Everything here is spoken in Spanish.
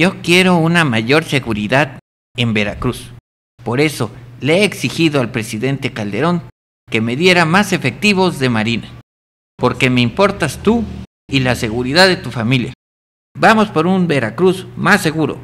Yo quiero una mayor seguridad en Veracruz. Por eso le he exigido al presidente Calderón que me diera más efectivos de Marina. Porque me importas tú y la seguridad de tu familia. Vamos por un Veracruz más seguro,